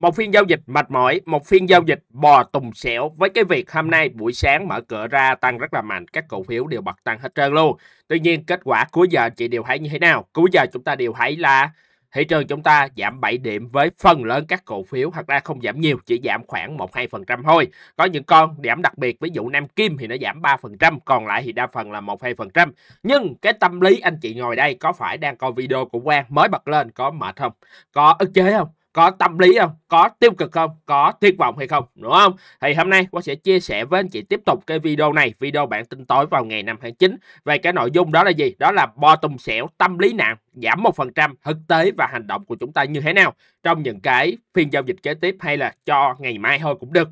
Một phiên giao dịch mệt mỏi, một phiên giao dịch bò tùng xẻo với cái việc hôm nay buổi sáng mở cửa ra tăng rất là mạnh, các cổ phiếu đều bật tăng hết trơn luôn. Tuy nhiên kết quả cuối giờ chị đều thấy như thế nào? Cuối giờ chúng ta đều thấy là thị trường chúng ta giảm 7 điểm với phần lớn các cổ phiếu thật ra không giảm nhiều chỉ giảm khoảng một hai phần trăm thôi. Có những con giảm đặc biệt ví dụ Nam Kim thì nó giảm 3%, còn lại thì đa phần là một hai phần trăm. Nhưng cái tâm lý anh chị ngồi đây có phải đang coi video của Quang mới bật lên có mệt không? Có ức chế không? có tâm lý không có tiêu cực không có tuyệt vọng hay không đúng không thì hôm nay Quang sẽ chia sẻ với anh chị tiếp tục cái video này video bản tin tối vào ngày 5 tháng 9 về cái nội dung đó là gì đó là bo tùng sẹo tâm lý nặng giảm một phần trăm thực tế và hành động của chúng ta như thế nào trong những cái phiên giao dịch kế tiếp hay là cho ngày mai thôi cũng được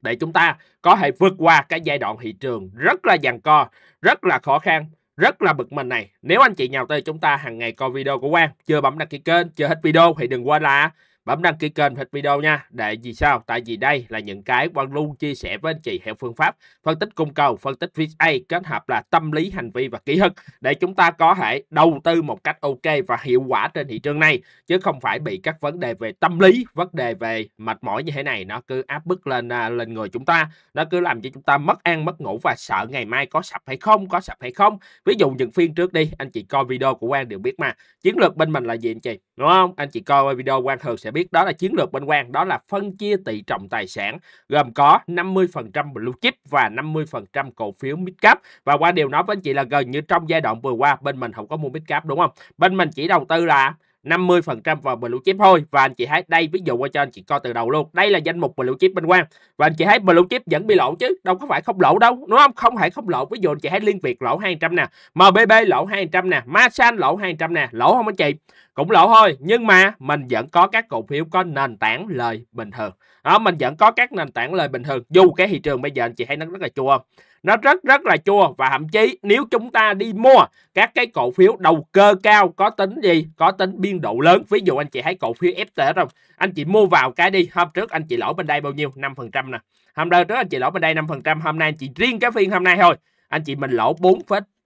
để chúng ta có thể vượt qua cái giai đoạn thị trường rất là giằng co, rất là khó khăn, rất là bực mình này. Nếu anh chị nào tới chúng ta hàng ngày coi video của Quang, chưa bấm đăng ký kênh, chưa hết video thì đừng quên là Bấm đăng ký kênh hoặc video nha. Để vì sao? Tại vì đây là những cái quan Lu chia sẻ với anh chị theo phương pháp phân tích cung cầu, phân tích VA kết hợp là tâm lý, hành vi và kỹ thuật để chúng ta có thể đầu tư một cách ok và hiệu quả trên thị trường này chứ không phải bị các vấn đề về tâm lý, vấn đề về mệt mỏi như thế này nó cứ áp bức lên à, lên người chúng ta, nó cứ làm cho chúng ta mất ăn mất ngủ và sợ ngày mai có sập hay không, có sập hay không. Ví dụ những phiên trước đi, anh chị coi video của quan đều biết mà. Chiến lược bên mình là gì anh chị? Đúng không? Anh chị coi video quan thường sẽ sẽ biết đó là chiến lược bên quan đó là phân chia tỷ trọng tài sản gồm có 50% blue chip và 50% cổ phiếu midcap và qua điều nói với anh chị là gần như trong giai đoạn vừa qua bên mình không có mua midcap đúng không bên mình chỉ đầu tư là 50% vào blue chip thôi và anh chị thấy đây ví dụ qua cho anh chị coi từ đầu luôn đây là danh mục blue chip bên quan và anh chị hãy blue chip vẫn bị lỗ chứ đâu có phải không lỗ đâu đúng không không phải không lỗ ví dụ anh chị thấy liên việt lỗ 200 nè mbb lỗ 200 nè masan lỗ 200 nè lỗ không anh chị cũng lỗ thôi nhưng mà mình vẫn có các cổ phiếu có nền tảng lời bình thường đó mình vẫn có các nền tảng lời bình thường dù cái thị trường bây giờ anh chị thấy nó rất là chua nó rất rất là chua và thậm chí nếu chúng ta đi mua các cái cổ phiếu đầu cơ cao có tính gì có tính biên độ lớn ví dụ anh chị thấy cổ phiếu FTS không anh chị mua vào cái đi hôm trước anh chị lỗ bên đây bao nhiêu 5% nè hôm đó trước anh chị lỗ bên đây 5% hôm nay anh chị riêng cái phiên hôm nay thôi anh chị mình lỗ 4,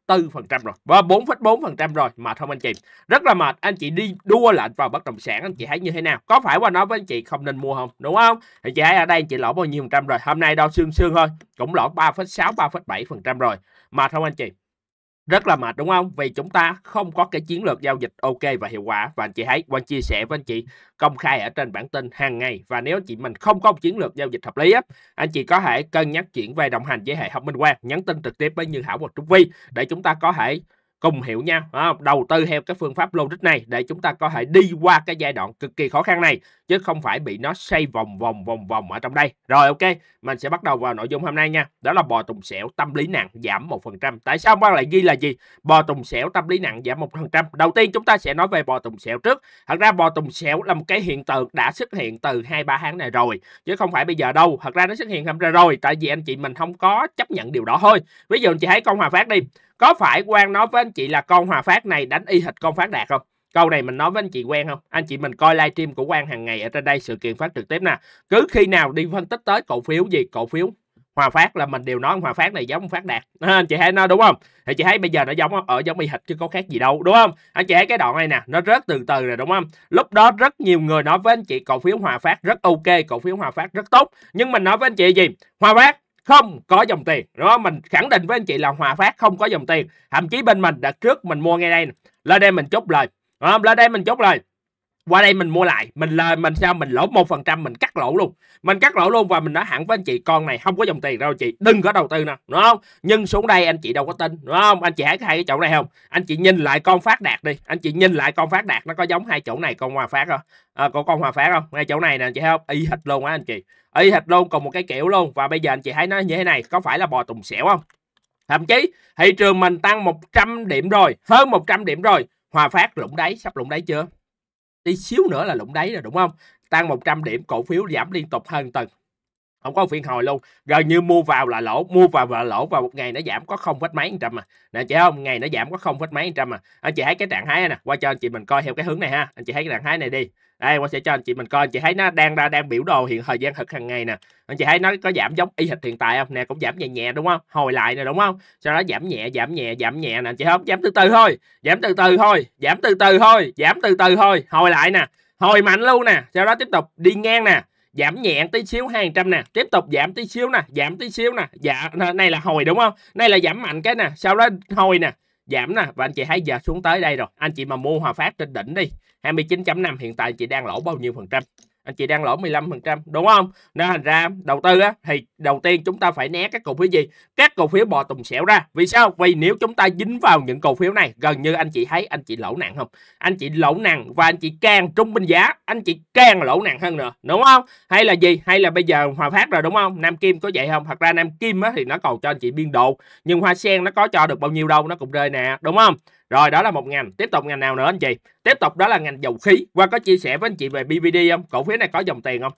4% rồi và 4,4% rồi mệt không anh chị rất là mệt anh chị đi đua lệnh vào bất động sản anh chị thấy như thế nào có phải qua nói với anh chị không nên mua không đúng không thì chị thấy ở đây anh chị lỗ bao nhiêu phần trăm rồi hôm nay đo xương xương thôi cũng lỗ 3,6 3,7% rồi mệt không anh chị rất là mệt đúng không? Vì chúng ta không có cái chiến lược giao dịch ok và hiệu quả. Và anh chị thấy, quan chia sẻ với anh chị công khai ở trên bản tin hàng ngày. Và nếu anh chị mình không có một chiến lược giao dịch hợp lý, á, anh chị có thể cân nhắc chuyển về đồng hành với hệ học Minh Quang. Nhắn tin trực tiếp với Như Hảo và Trúc Vi để chúng ta có thể cùng hiểu nhau đầu tư theo cái phương pháp logic này để chúng ta có thể đi qua cái giai đoạn cực kỳ khó khăn này chứ không phải bị nó xoay vòng vòng vòng vòng ở trong đây rồi ok mình sẽ bắt đầu vào nội dung hôm nay nha đó là bò tùng sẹo tâm lý nặng giảm một phần trăm tại sao bác lại ghi là gì bò tùng sẹo tâm lý nặng giảm một phần trăm đầu tiên chúng ta sẽ nói về bò tùng sẹo trước thật ra bò tùng sẹo là một cái hiện tượng đã xuất hiện từ hai ba tháng này rồi chứ không phải bây giờ đâu thật ra nó xuất hiện hôm ra rồi tại vì anh chị mình không có chấp nhận điều đó thôi ví dụ anh chị thấy con hòa phát đi có phải Quang nói với anh chị là con Hòa Phát này đánh y hệt con Phát Đạt không? Câu này mình nói với anh chị quen không? Anh chị mình coi livestream của Quang hàng ngày ở trên đây sự kiện phát trực tiếp nè. Cứ khi nào đi phân tích tới cổ phiếu gì, cổ phiếu Hòa Phát là mình đều nói Hòa Phát này giống Phát Đạt. anh chị thấy nó đúng không? Thì chị thấy bây giờ nó giống ở giống y hệt chứ có khác gì đâu, đúng không? Anh chị thấy cái đoạn này nè, nó rớt từ từ rồi đúng không? Lúc đó rất nhiều người nói với anh chị cổ phiếu Hòa Phát rất ok, cổ phiếu Hòa Phát rất tốt. Nhưng mình nói với anh chị gì? Hòa Phát không có dòng tiền đó mình khẳng định với anh chị là hòa phát không có dòng tiền thậm chí bên mình đặt trước mình mua ngay đây lên đây mình chốt lời à, lên đây mình chốt lời qua đây mình mua lại mình lời mình sao mình lỗ một phần trăm mình cắt lỗ luôn mình cắt lỗ luôn và mình nói hẳn với anh chị con này không có dòng tiền đâu chị đừng có đầu tư nè đúng không nhưng xuống đây anh chị đâu có tin đúng không anh chị hãy hai cái chỗ này không anh chị nhìn lại con phát đạt đi anh chị nhìn lại con phát đạt nó có giống hai chỗ này con hòa phát không à, ờ, có con hòa phát không ngay chỗ này nè chị không y hệt luôn á anh chị y hệt luôn còn một cái kiểu luôn và bây giờ anh chị thấy nó như thế này có phải là bò tùng xẻo không thậm chí thị trường mình tăng 100 điểm rồi hơn 100 điểm rồi hòa phát lũng đáy sắp lũng đáy chưa tí xíu nữa là lũng đáy rồi đúng không? Tăng 100 điểm cổ phiếu giảm liên tục hơn tuần không có phiên hồi luôn gần như mua vào là lỗ mua vào là lỗ và một ngày nó giảm có không phách mấy phần trăm mà nè chị không ngày nó giảm có không phách mấy phần trăm mà anh chị thấy cái trạng thái này nè qua cho anh chị mình coi theo cái hướng này ha anh chị thấy cái trạng thái này đi đây qua sẽ cho anh chị mình coi anh chị thấy nó đang ra đang biểu đồ hiện thời gian thực hàng ngày nè anh chị thấy nó có giảm giống y hệt hiện tại không nè cũng giảm nhẹ nhẹ đúng không hồi lại nè đúng không sau đó giảm nhẹ giảm nhẹ giảm nhẹ nè anh chị không giảm từ từ thôi giảm từ từ thôi giảm từ từ thôi giảm từ từ thôi hồi lại nè hồi mạnh luôn nè sau đó tiếp tục đi ngang nè giảm nhẹ tí xíu 200 nè tiếp tục giảm tí xíu nè giảm tí xíu nè dạ này là hồi đúng không này là giảm mạnh cái nè sau đó hồi nè giảm nè và anh chị thấy giờ xuống tới đây rồi anh chị mà mua hòa phát trên đỉnh đi 29.5 hiện tại chị đang lỗ bao nhiêu phần trăm anh chị đang lỗ 15% đúng không nên thành ra đầu tư á, thì đầu tiên chúng ta phải né các cổ phiếu gì các cổ phiếu bò tùng xẻo ra vì sao vì nếu chúng ta dính vào những cổ phiếu này gần như anh chị thấy anh chị lỗ nặng không anh chị lỗ nặng và anh chị càng trung bình giá anh chị càng lỗ nặng hơn nữa đúng không hay là gì hay là bây giờ hòa phát rồi đúng không nam kim có vậy không thật ra nam kim á, thì nó còn cho anh chị biên độ nhưng hoa sen nó có cho được bao nhiêu đâu nó cũng rơi nè đúng không rồi đó là một ngành. Tiếp tục ngành nào nữa anh chị? Tiếp tục đó là ngành dầu khí. Qua có chia sẻ với anh chị về BVD không? Cổ phiếu này có dòng tiền không?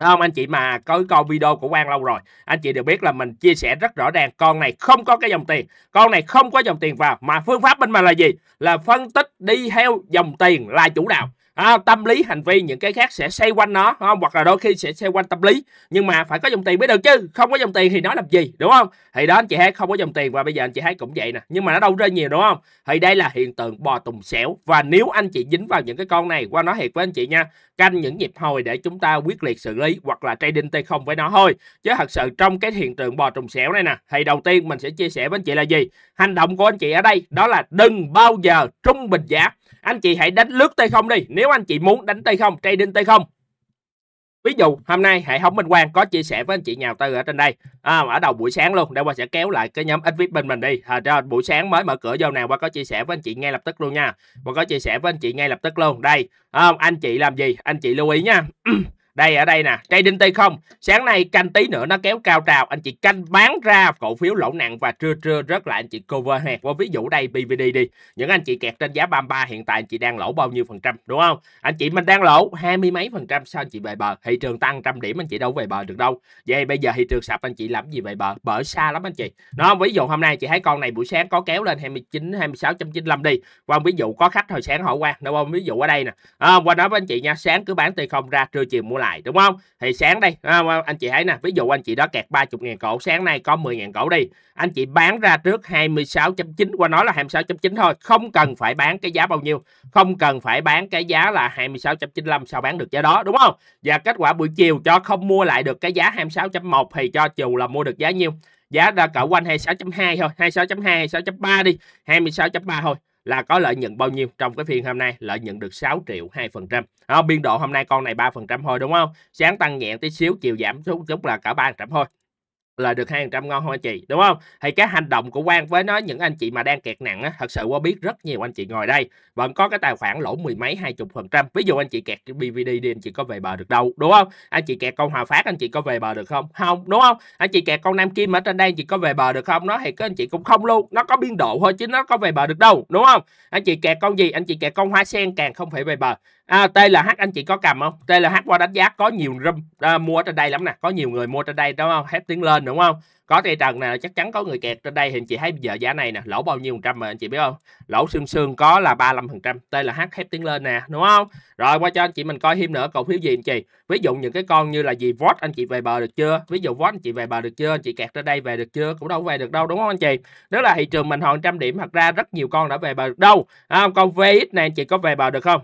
không anh chị mà có coi video của Quang lâu rồi anh chị đều biết là mình chia sẻ rất rõ ràng con này không có cái dòng tiền con này không có dòng tiền vào mà phương pháp bên mà là gì là phân tích đi theo dòng tiền là chủ đạo à, tâm lý hành vi những cái khác sẽ xoay quanh nó đúng không hoặc là đôi khi sẽ xoay quanh tâm lý nhưng mà phải có dòng tiền mới được chứ không có dòng tiền thì nó làm gì đúng không thì đó anh chị hát không có dòng tiền và bây giờ anh chị thấy cũng vậy nè nhưng mà nó đâu rơi nhiều đúng không thì đây là hiện tượng bò tùng xẻo và nếu anh chị dính vào những cái con này qua nói thiệt với anh chị nha canh những nhịp hồi để chúng ta quyết liệt xử lý hoặc là trading t không với nó thôi chứ thật sự trong cái hiện tượng bò trùng xẻo này nè thì đầu tiên mình sẽ chia sẻ với anh chị là gì hành động của anh chị ở đây đó là đừng bao giờ trung bình giá anh chị hãy đánh lướt T0 đi nếu anh chị muốn đánh T0 trading T0 ví dụ hôm nay hệ thống minh quang có chia sẻ với anh chị nhà đầu tư ở trên đây à, ở đầu buổi sáng luôn để qua sẽ kéo lại cái nhóm ít viết bên mình đi à, cho buổi sáng mới mở cửa vô nào qua có chia sẻ với anh chị ngay lập tức luôn nha qua có chia sẻ với anh chị ngay lập tức luôn đây à, anh chị làm gì anh chị lưu ý nha đây ở đây nè trading t không sáng nay canh tí nữa nó kéo cao trào anh chị canh bán ra cổ phiếu lỗ nặng và trưa trưa rất là anh chị cover hẹp qua ví dụ đây BVD đi những anh chị kẹt trên giá 33 hiện tại anh chị đang lỗ bao nhiêu phần trăm đúng không anh chị mình đang lỗ hai mươi mấy phần trăm sao anh chị về bờ thị trường tăng trăm điểm anh chị đâu về bờ được đâu vậy bây giờ thị trường sập anh chị làm gì về bờ bờ xa lắm anh chị nó ví dụ hôm nay chị thấy con này buổi sáng có kéo lên 29 26.95 đi qua ví dụ có khách hồi sáng hỏi qua đúng không ví dụ ở đây nè à, qua nói với anh chị nha sáng cứ bán t không ra trưa chiều mua lại đúng không thì sáng đây à, à, anh chị thấy nè ví dụ anh chị đó kẹt 30.000 cổ sáng nay có 10.000 cổ đi anh chị bán ra trước 26.9 qua nói là 26.9 thôi không cần phải bán cái giá bao nhiêu không cần phải bán cái giá là 26.95 sao bán được giá đó đúng không và kết quả buổi chiều cho không mua lại được cái giá 26.1 thì cho chiều là mua được giá nhiêu giá ra cỡ quanh 26.2 thôi 26.2 26.3 đi 26.3 thôi là có lợi nhuận bao nhiêu trong cái phiên hôm nay lợi nhuận được 6 triệu 2% à, biên độ hôm nay con này 3% thôi đúng không sáng tăng nhẹ tí xíu chiều giảm xuống chút là cả 3% thôi là được 2% ngon không anh chị đúng không thì cái hành động của Quang với nó những anh chị mà đang kẹt nặng á, thật sự Quang biết rất nhiều anh chị ngồi đây vẫn có cái tài khoản lỗ mười mấy hai chục phần trăm ví dụ anh chị kẹt cái BVD đi anh chị có về bờ được đâu đúng không anh chị kẹt con Hòa Phát anh chị có về bờ được không không đúng không anh chị kẹt con Nam Kim ở trên đây anh chị có về bờ được không nó thì các anh chị cũng không luôn nó có biên độ thôi chứ nó có về bờ được đâu đúng không anh chị kẹt con gì anh chị kẹt con Hoa Sen càng không phải về bờ À, TLH anh chị có cầm không? TLH qua đánh giá có nhiều room à, mua trên đây lắm nè, có nhiều người mua trên đây đúng không? Hết tiếng lên đúng không? Có cây trần nè, chắc chắn có người kẹt trên đây thì anh chị thấy giờ giá này nè, lỗ bao nhiêu phần trăm mà anh chị biết không? Lỗ xương xương có là 35%, TLH hết tiếng lên nè, đúng không? Rồi qua cho anh chị mình coi thêm nữa cổ phiếu gì anh chị. Ví dụ những cái con như là gì VOT anh chị về bờ được chưa? Ví dụ VOT anh chị về bờ được chưa? Anh chị kẹt trên đây về được chưa? Cũng đâu về được đâu đúng không anh chị? Nếu là thị trường mình hòn trăm điểm thật ra rất nhiều con đã về bờ được đâu. À, con VX này anh chị có về bờ được không?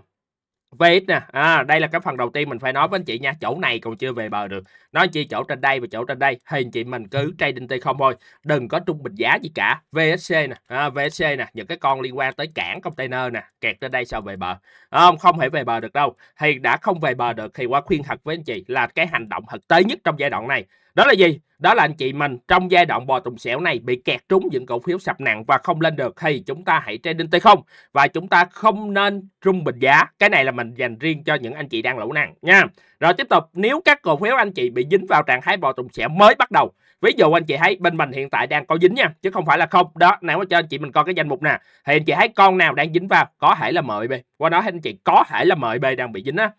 VX nè à, đây là cái phần đầu tiên mình phải nói với anh chị nha chỗ này còn chưa về bờ được nó chỉ chỗ trên đây và chỗ trên đây thì anh chị mình cứ trading t không thôi đừng có trung bình giá gì cả vsc nè à, vsc nè những cái con liên quan tới cảng container nè kẹt trên đây sao về bờ à, không thể về bờ được đâu thì đã không về bờ được thì qua khuyên thật với anh chị là cái hành động thực tế nhất trong giai đoạn này đó là gì đó là anh chị mình trong giai đoạn bò tùng xẻo này bị kẹt trúng những cổ phiếu sập nặng và không lên được thì chúng ta hãy trading t không và chúng ta không nên trung bình giá cái này là mình dành riêng cho những anh chị đang lỗ nặng nha rồi tiếp tục, nếu các cổ phiếu anh chị bị dính vào trạng thái bò trùng sẽ mới bắt đầu. Ví dụ anh chị thấy bên mình hiện tại đang có dính nha, chứ không phải là không. Đó, nào cho anh chị mình coi cái danh mục nè. Thì anh chị thấy con nào đang dính vào, có thể là MB. E qua đó anh chị có thể là MB e đang bị dính á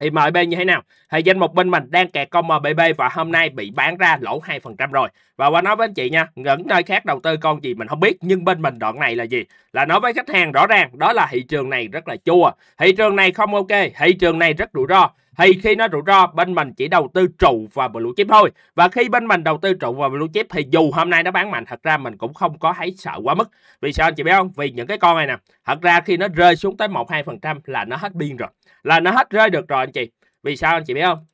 thì MB e như thế nào? Thì danh mục bên mình đang kẹt con MBB và hôm nay bị bán ra lỗ 2% rồi. Và qua nói với anh chị nha, những nơi khác đầu tư con gì mình không biết nhưng bên mình đoạn này là gì? Là nói với khách hàng rõ ràng đó là thị trường này rất là chua. Thị trường này không ok, thị trường này rất rủi ro thì khi nó rủi ro bên mình chỉ đầu tư trụ và blue chip thôi và khi bên mình đầu tư trụ và blue chip thì dù hôm nay nó bán mạnh thật ra mình cũng không có thấy sợ quá mức vì sao anh chị biết không vì những cái con này nè thật ra khi nó rơi xuống tới một hai phần trăm là nó hết biên rồi là nó hết rơi được rồi anh chị vì sao anh chị biết không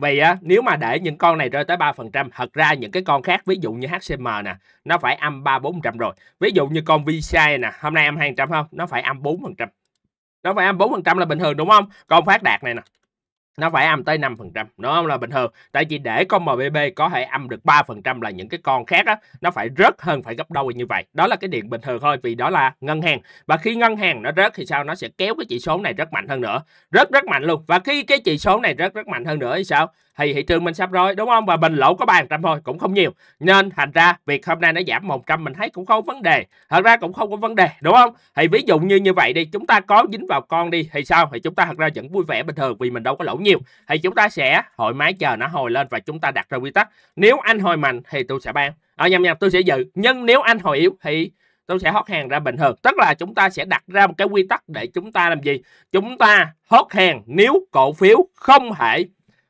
vì á, nếu mà để những con này rơi tới 3%, thật ra những cái con khác, ví dụ như HCM nè, nó phải âm 3-4% rồi. Ví dụ như con VCI nè, hôm nay âm 200 không? Nó phải âm 4%. Nó phải âm 4% là bình thường đúng không? Con phát đạt này nè, nó phải âm tới 5%, nó không là bình thường. Tại vì để con MBB có thể âm được 3% là những cái con khác á, nó phải rớt hơn phải gấp đôi như vậy. Đó là cái điện bình thường thôi vì đó là ngân hàng. Và khi ngân hàng nó rớt thì sao? Nó sẽ kéo cái chỉ số này rất mạnh hơn nữa. Rất rất mạnh luôn. Và khi cái chỉ số này rất rất mạnh hơn nữa thì sao? thì thị trường mình sắp rồi đúng không và mình lỗ có ba trăm thôi cũng không nhiều nên thành ra việc hôm nay nó giảm 100 mình thấy cũng không vấn đề thật ra cũng không có vấn đề đúng không thì ví dụ như như vậy đi chúng ta có dính vào con đi thì sao thì chúng ta thật ra vẫn vui vẻ bình thường vì mình đâu có lỗ nhiều thì chúng ta sẽ thoải mái chờ nó hồi lên và chúng ta đặt ra quy tắc nếu anh hồi mạnh thì tôi sẽ ban ở à, nhầm nhầm tôi sẽ giữ nhưng nếu anh hồi yếu thì tôi sẽ hốt hàng ra bình thường tức là chúng ta sẽ đặt ra một cái quy tắc để chúng ta làm gì chúng ta hốt hàng nếu cổ phiếu không thể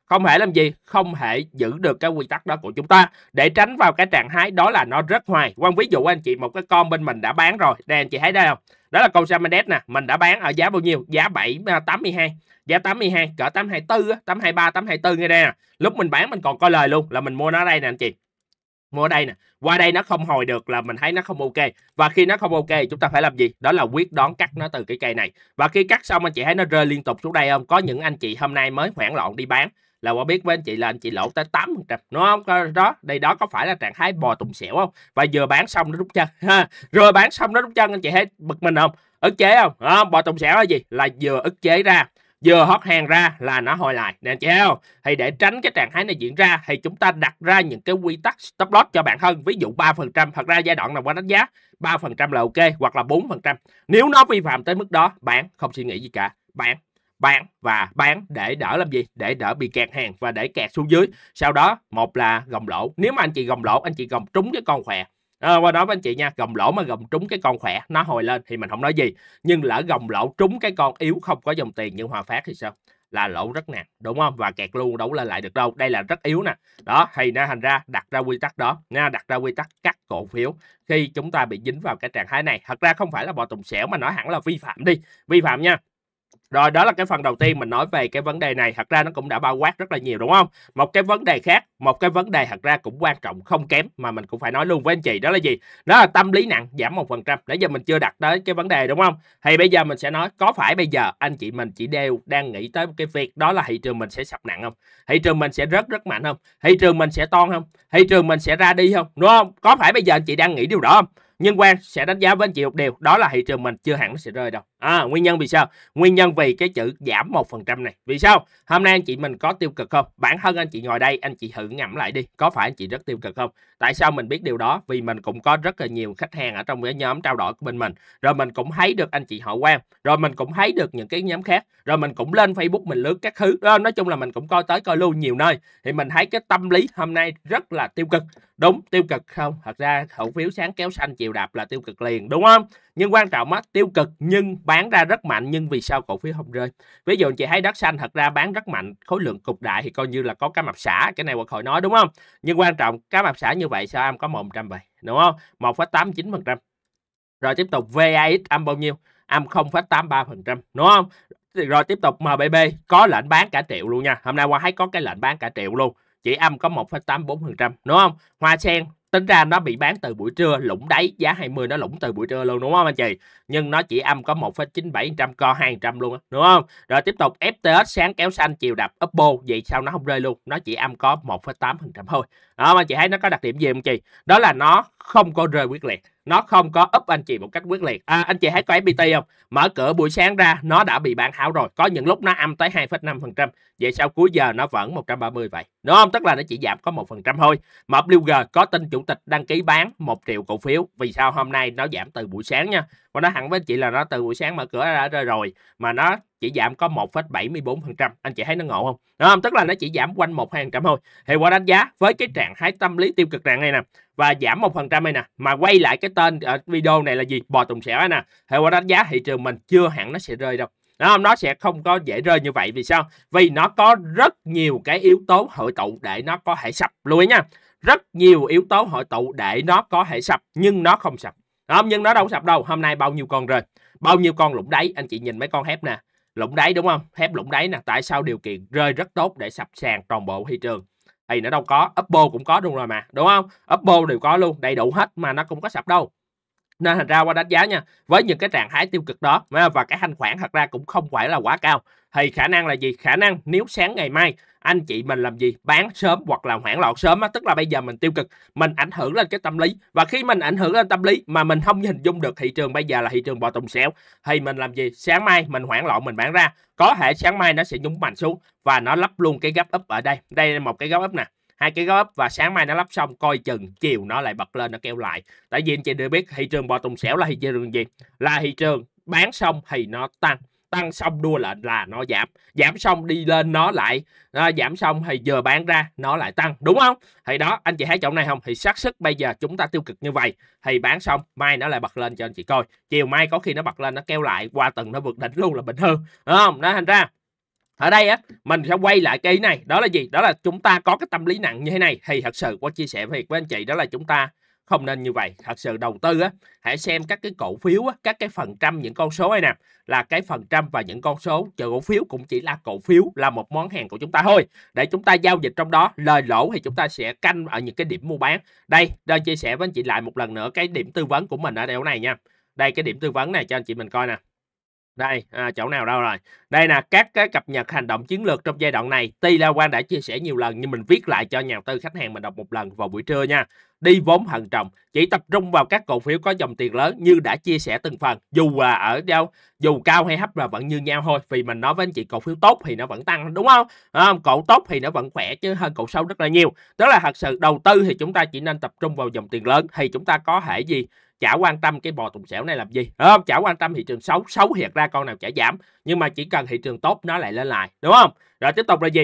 không thể làm gì không thể giữ được cái quy tắc đó của chúng ta để tránh vào cái trạng thái đó là nó rất hoài quan ví dụ anh chị một cái con bên mình đã bán rồi đây anh chị thấy đây không đó là con Sam nè mình đã bán ở giá bao nhiêu giá 7 82 à, giá 82 cỡ 824 823 824 ngay đây nè lúc mình bán mình còn có lời luôn là mình mua nó đây nè anh chị mua đây nè qua đây nó không hồi được là mình thấy nó không ok và khi nó không ok chúng ta phải làm gì đó là quyết đoán cắt nó từ cái cây này và khi cắt xong anh chị thấy nó rơi liên tục xuống đây không có những anh chị hôm nay mới hoảng loạn đi bán là quả biết với anh chị là anh chị lỗ tới 8% đúng không đó đây đó có phải là trạng thái bò tùng xẻo không và vừa bán xong nó rút chân ha rồi bán xong nó rút chân anh chị thấy bực mình không ức chế không à, bò tùng xẻo là gì là vừa ức chế ra vừa hót hàng ra là nó hồi lại nè chị không thì để tránh cái trạng thái này diễn ra thì chúng ta đặt ra những cái quy tắc stop loss cho bản thân ví dụ 3% thật ra giai đoạn nào qua đánh giá 3% là ok hoặc là 4% nếu nó vi phạm tới mức đó bạn không suy nghĩ gì cả bạn bán và bán để đỡ làm gì để đỡ bị kẹt hàng và để kẹt xuống dưới sau đó một là gồng lỗ nếu mà anh chị gồng lỗ anh chị gồng trúng cái con khỏe À, qua đó với anh chị nha gồng lỗ mà gồng trúng cái con khỏe nó hồi lên thì mình không nói gì nhưng lỡ gồng lỗ trúng cái con yếu không có dòng tiền nhưng hòa phát thì sao là lỗ rất nặng đúng không và kẹt luôn đấu lên lại được đâu đây là rất yếu nè đó thì nó thành ra đặt ra quy tắc đó nha đặt ra quy tắc cắt cổ phiếu khi chúng ta bị dính vào cái trạng thái này thật ra không phải là bò tùng xẻo mà nói hẳn là vi phạm đi vi phạm nha rồi đó là cái phần đầu tiên mình nói về cái vấn đề này, thật ra nó cũng đã bao quát rất là nhiều đúng không? Một cái vấn đề khác, một cái vấn đề thật ra cũng quan trọng không kém mà mình cũng phải nói luôn với anh chị đó là gì? Đó là tâm lý nặng giảm một phần trăm. Nãy giờ mình chưa đặt tới cái vấn đề đúng không? Thì bây giờ mình sẽ nói có phải bây giờ anh chị mình chỉ đều đang nghĩ tới cái việc đó là thị trường mình sẽ sập nặng không? Thị trường mình sẽ rất rất mạnh không? Thị trường mình sẽ ton không? Thị trường mình sẽ ra đi không? Đúng không? Có phải bây giờ anh chị đang nghĩ điều đó không? Nhưng quan sẽ đánh giá với anh chị một điều, đó là thị trường mình chưa hẳn nó sẽ rơi đâu. À, nguyên nhân vì sao? Nguyên nhân vì cái chữ giảm một phần trăm này. Vì sao? Hôm nay anh chị mình có tiêu cực không? Bản thân anh chị ngồi đây, anh chị thử ngẫm lại đi. Có phải anh chị rất tiêu cực không? Tại sao mình biết điều đó? Vì mình cũng có rất là nhiều khách hàng ở trong cái nhóm trao đổi của bên mình. Rồi mình cũng thấy được anh chị họ quan. Rồi mình cũng thấy được những cái nhóm khác. Rồi mình cũng lên Facebook, mình lướt các thứ. Đó, ờ, nói chung là mình cũng coi tới coi luôn nhiều nơi. Thì mình thấy cái tâm lý hôm nay rất là tiêu cực. Đúng, tiêu cực không? Thật ra cổ phiếu sáng kéo xanh chiều đạp là tiêu cực liền. Đúng không? Nhưng quan trọng á, tiêu cực nhưng bán ra rất mạnh nhưng vì sao cổ phiếu không rơi ví dụ anh chị thấy đất xanh thật ra bán rất mạnh khối lượng cục đại thì coi như là có cá mập xả cái này quốc hội nói đúng không nhưng quan trọng cá mập xả như vậy sao em có một trăm vậy đúng không một tám chín phần trăm rồi tiếp tục VAX âm bao nhiêu âm 0,83% đúng không rồi tiếp tục MBB có lệnh bán cả triệu luôn nha hôm nay qua thấy có cái lệnh bán cả triệu luôn chỉ âm có 1,84% đúng không Hoa Sen tính ra nó bị bán từ buổi trưa lủng đáy giá 20 nó lủng từ buổi trưa luôn đúng không anh chị nhưng nó chỉ âm có 1,97 trăm co 200 luôn đúng không rồi tiếp tục FTS sáng kéo xanh chiều đập Oppo vậy sao nó không rơi luôn nó chỉ âm có 1,8 phần trăm thôi đó anh chị thấy nó có đặc điểm gì không chị đó là nó không có rơi quyết liệt nó không có up anh chị một cách quyết liệt à, anh chị thấy coi FPT không mở cửa buổi sáng ra nó đã bị bán tháo rồi có những lúc nó âm tới 2,5% vậy sau cuối giờ nó vẫn 130 vậy đúng không tức là nó chỉ giảm có một phần trăm thôi mà G có tin chủ tịch đăng ký bán một triệu cổ phiếu vì sao hôm nay nó giảm từ buổi sáng nha và nó hẳn với anh chị là nó từ buổi sáng mở cửa ra rơi rồi mà nó chỉ giảm có 1,74%. Anh chị thấy nó ngộ không? Đúng không? Tức là nó chỉ giảm quanh một 1-2% thôi. Thì qua đánh giá với cái trạng thái tâm lý tiêu cực rằng này nè, và giảm một phần trăm đây nè mà quay lại cái tên ở video này là gì bò tùng sẻo nè hệ quả đánh giá thị trường mình chưa hẳn nó sẽ rơi đâu đó, nó sẽ không có dễ rơi như vậy vì sao vì nó có rất nhiều cái yếu tố hội tụ để nó có thể sập luôn ý nha rất nhiều yếu tố hội tụ để nó có thể sập nhưng nó không sập không nhưng nó đâu sập đâu hôm nay bao nhiêu con rơi bao nhiêu con lũng đáy anh chị nhìn mấy con hép nè lũng đáy đúng không thép lũng đáy nè tại sao điều kiện rơi rất tốt để sập sàn toàn bộ thị trường thì nó đâu có Oppo cũng có luôn rồi mà đúng không Oppo đều có luôn đầy đủ hết mà nó cũng có sập đâu nên thành ra qua đánh giá nha với những cái trạng thái tiêu cực đó và cái thanh khoản thật ra cũng không phải là quá cao thì khả năng là gì khả năng nếu sáng ngày mai anh chị mình làm gì bán sớm hoặc là hoãn lọt sớm á tức là bây giờ mình tiêu cực mình ảnh hưởng lên cái tâm lý và khi mình ảnh hưởng lên tâm lý mà mình không hình dung được thị trường bây giờ là thị trường bò tùng xéo thì mình làm gì sáng mai mình hoãn lọt mình bán ra có thể sáng mai nó sẽ nhúng mạnh xuống và nó lắp luôn cái gấp úp ở đây đây là một cái gấp úp nè hai cái góp và sáng mai nó lắp xong coi chừng chiều nó lại bật lên nó kêu lại tại vì anh chị đều biết thị trường bò tùng xẻo là thị trường gì là thị trường bán xong thì nó tăng tăng xong đua lệnh là nó giảm giảm xong đi lên nó lại nó à, giảm xong thì giờ bán ra nó lại tăng đúng không thì đó anh chị thấy chỗ này không thì xác sức bây giờ chúng ta tiêu cực như vậy thì bán xong mai nó lại bật lên cho anh chị coi chiều mai có khi nó bật lên nó kêu lại qua tuần nó vượt đỉnh luôn là bình thường đúng không nó thành ra ở đây á mình sẽ quay lại cái ý này đó là gì đó là chúng ta có cái tâm lý nặng như thế này thì thật sự có chia sẻ việc với anh chị đó là chúng ta không nên như vậy thật sự đầu tư á hãy xem các cái cổ phiếu á, các cái phần trăm những con số này nè là cái phần trăm và những con số chờ cổ phiếu cũng chỉ là cổ phiếu là một món hàng của chúng ta thôi để chúng ta giao dịch trong đó lời lỗ thì chúng ta sẽ canh ở những cái điểm mua bán đây đơn chia sẻ với anh chị lại một lần nữa cái điểm tư vấn của mình ở đeo này nha đây cái điểm tư vấn này cho anh chị mình coi nè đây à, chỗ nào đâu rồi đây là các cái cập nhật hành động chiến lược trong giai đoạn này tuy là quan đã chia sẻ nhiều lần nhưng mình viết lại cho nhà đầu tư khách hàng mình đọc một lần vào buổi trưa nha đi vốn thận trọng chỉ tập trung vào các cổ phiếu có dòng tiền lớn như đã chia sẻ từng phần dù là ở đâu dù cao hay hấp là vẫn như nhau thôi vì mình nói với anh chị cổ phiếu tốt thì nó vẫn tăng đúng không à, cổ tốt thì nó vẫn khỏe chứ hơn cổ sâu rất là nhiều đó là thật sự đầu tư thì chúng ta chỉ nên tập trung vào dòng tiền lớn thì chúng ta có thể gì chả quan tâm cái bò tùng xẻo này làm gì không chả quan tâm thị trường xấu xấu hiện ra con nào chả giảm nhưng mà chỉ cần thị trường tốt nó lại lên lại đúng không rồi tiếp tục là gì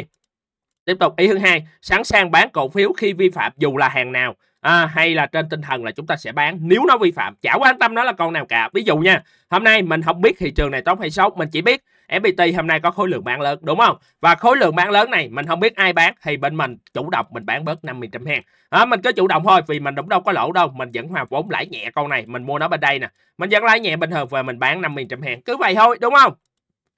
tiếp tục ý thứ hai sẵn sàng bán cổ phiếu khi vi phạm dù là hàng nào à, hay là trên tinh thần là chúng ta sẽ bán nếu nó vi phạm chả quan tâm nó là con nào cả ví dụ nha hôm nay mình không biết thị trường này tốt hay xấu mình chỉ biết FPT hôm nay có khối lượng bán lớn đúng không và khối lượng bán lớn này mình không biết ai bán thì bên mình chủ động mình bán bớt 50 trăm hen à, mình cứ chủ động thôi vì mình cũng đâu có lỗ đâu mình vẫn hòa vốn lãi nhẹ con này mình mua nó bên đây nè mình vẫn lãi nhẹ bình thường và mình bán 50 trăm hen cứ vậy thôi đúng không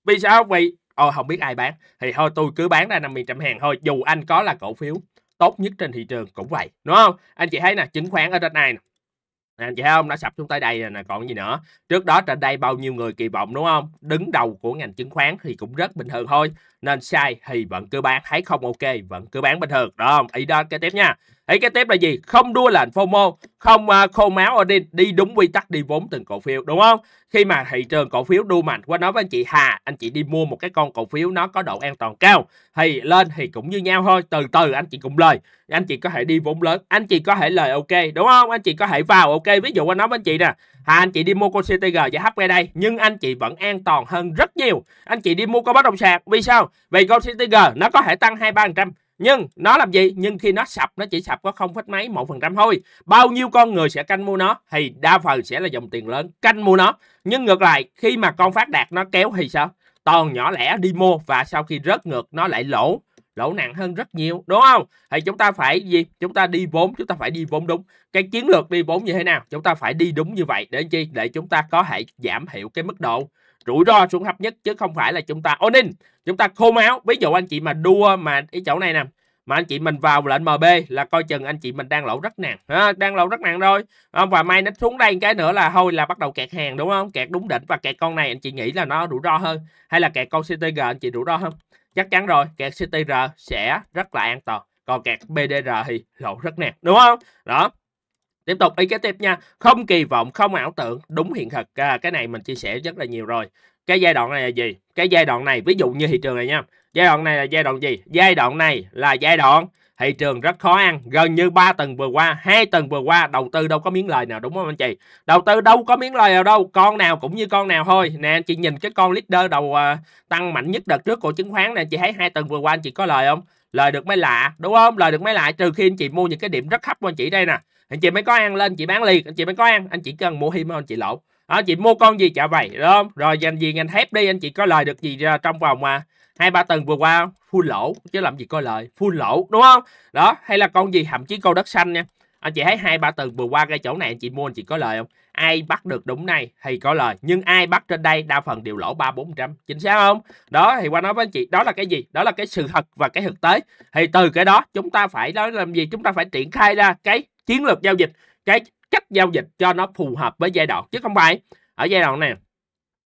vì sao vì ôi không biết ai bán thì thôi tôi cứ bán ra 50 trăm hàng thôi dù anh có là cổ phiếu tốt nhất trên thị trường cũng vậy đúng không anh chị thấy nè chứng khoán ở trên này nè anh chị thấy không nó sập xuống tới đây rồi nè còn gì nữa trước đó trên đây bao nhiêu người kỳ vọng đúng không đứng đầu của ngành chứng khoán thì cũng rất bình thường thôi nên sai thì vẫn cứ bán thấy không ok vẫn cứ bán bình thường đó không ý đó cái tiếp nha ý cái tiếp là gì không đua lệnh fomo không uh, khô máu ordin đi đúng quy tắc đi vốn từng cổ phiếu đúng không khi mà thị trường cổ phiếu đu mạnh quá nói với anh chị Hà anh chị đi mua một cái con cổ phiếu nó có độ an toàn cao thì lên thì cũng như nhau thôi từ từ anh chị cùng lời anh chị có thể đi vốn lớn anh chị có thể lời ok đúng không anh chị có thể vào ok ví dụ anh nói với anh chị nè Hà anh chị đi mua con CTG và ngay đây nhưng anh chị vẫn an toàn hơn rất nhiều anh chị đi mua con bất động sản vì sao vì con CTG nó có thể tăng hai ba phần trăm nhưng nó làm gì nhưng khi nó sập nó chỉ sập có không phẩy mấy một phần trăm thôi bao nhiêu con người sẽ canh mua nó thì đa phần sẽ là dòng tiền lớn canh mua nó nhưng ngược lại khi mà con phát đạt nó kéo thì sao toàn nhỏ lẻ đi mua và sau khi rớt ngược nó lại lỗ lỗ nặng hơn rất nhiều đúng không thì chúng ta phải gì chúng ta đi vốn chúng ta phải đi vốn đúng cái chiến lược đi vốn như thế nào chúng ta phải đi đúng như vậy để chi để chúng ta có thể giảm thiểu cái mức độ rủi ro xuống thấp nhất chứ không phải là chúng ta onin chúng ta khô máu ví dụ anh chị mà đua mà cái chỗ này nè mà anh chị mình vào lệnh MB là coi chừng anh chị mình đang lỗ rất nặng à, đang lỗ rất nặng rồi à, và may nó xuống đây cái nữa là thôi là bắt đầu kẹt hàng đúng không kẹt đúng đỉnh và kẹt con này anh chị nghĩ là nó rủi ro hơn hay là kẹt con CTG anh chị rủi ro hơn chắc chắn rồi kẹt CTR sẽ rất là an toàn còn kẹt BDR thì lỗ rất nặng đúng không đó tiếp tục đi kế tiếp nha không kỳ vọng không ảo tưởng đúng hiện thực à, cái này mình chia sẻ rất là nhiều rồi cái giai đoạn này là gì cái giai đoạn này ví dụ như thị trường này nha giai đoạn này là giai đoạn gì giai đoạn này là giai đoạn thị trường rất khó ăn gần như 3 tuần vừa qua hai tuần vừa qua đầu tư đâu có miếng lời nào đúng không anh chị đầu tư đâu có miếng lời nào đâu con nào cũng như con nào thôi nè anh chị nhìn cái con leader đầu uh, tăng mạnh nhất đợt trước của chứng khoán nè chị thấy hai tuần vừa qua anh chị có lời không lời được mấy lạ đúng không lời được mấy lạ trừ khi anh chị mua những cái điểm rất thấp của anh chị đây nè anh chị mới có ăn lên chị bán liền anh chị mới có ăn anh chị cần mua him không anh chị lỗ đó chị mua con gì chả vậy đúng không rồi dành gì ngành thép đi anh chị có lời được gì ra trong vòng mà hai ba tuần vừa qua full lỗ chứ làm gì có lời full lỗ đúng không đó hay là con gì thậm chí câu đất xanh nha anh chị thấy hai ba tuần vừa qua cái chỗ này anh chị mua anh chị có lời không ai bắt được đúng này thì có lời nhưng ai bắt trên đây đa phần đều lỗ ba bốn trăm chính xác không đó thì qua nói với anh chị đó là cái gì đó là cái sự thật và cái thực tế thì từ cái đó chúng ta phải nói làm gì chúng ta phải triển khai ra cái chiến lược giao dịch cái cách giao dịch cho nó phù hợp với giai đoạn chứ không phải ở giai đoạn này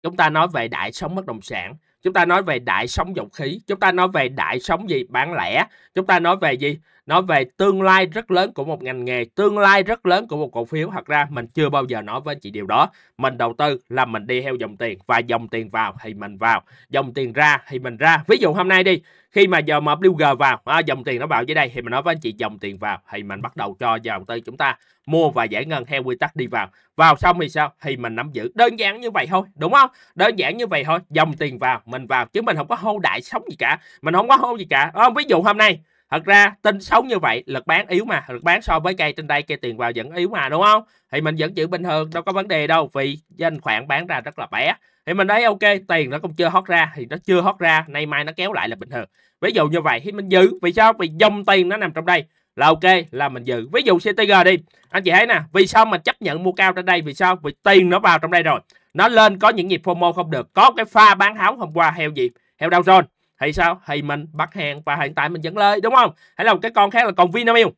chúng ta nói về đại sống bất động sản chúng ta nói về đại sống dầu khí chúng ta nói về đại sống gì bán lẻ chúng ta nói về gì nói về tương lai rất lớn của một ngành nghề tương lai rất lớn của một cổ phiếu thật ra mình chưa bao giờ nói với anh chị điều đó mình đầu tư là mình đi theo dòng tiền và dòng tiền vào thì mình vào dòng tiền ra thì mình ra ví dụ hôm nay đi khi mà giờ mà MWG vào à, dòng tiền nó vào dưới đây thì mình nói với anh chị dòng tiền vào thì mình bắt đầu cho đầu tư chúng ta mua và giải ngân theo quy tắc đi vào vào xong thì sao thì mình nắm giữ đơn giản như vậy thôi đúng không đơn giản như vậy thôi dòng tiền vào mình vào chứ mình không có hô đại sống gì cả mình không có hô gì cả à, ví dụ hôm nay thật ra tin sống như vậy lực bán yếu mà lực bán so với cây trên đây cây tiền vào vẫn yếu mà đúng không thì mình vẫn giữ bình thường đâu có vấn đề đâu vì danh khoản bán ra rất là bé thì mình thấy ok tiền nó cũng chưa hót ra thì nó chưa hót ra nay mai nó kéo lại là bình thường ví dụ như vậy thì mình giữ vì sao vì dòng tiền nó nằm trong đây là ok là mình giữ ví dụ CTG đi anh chị thấy nè vì sao mình chấp nhận mua cao trên đây vì sao vì tiền nó vào trong đây rồi nó lên có những nhịp FOMO không được có cái pha bán háo hôm qua heo gì heo đau Jones thì sao thì mình bắt hàng và hiện tại mình vẫn lời đúng không hay là một cái con khác là con vinamilk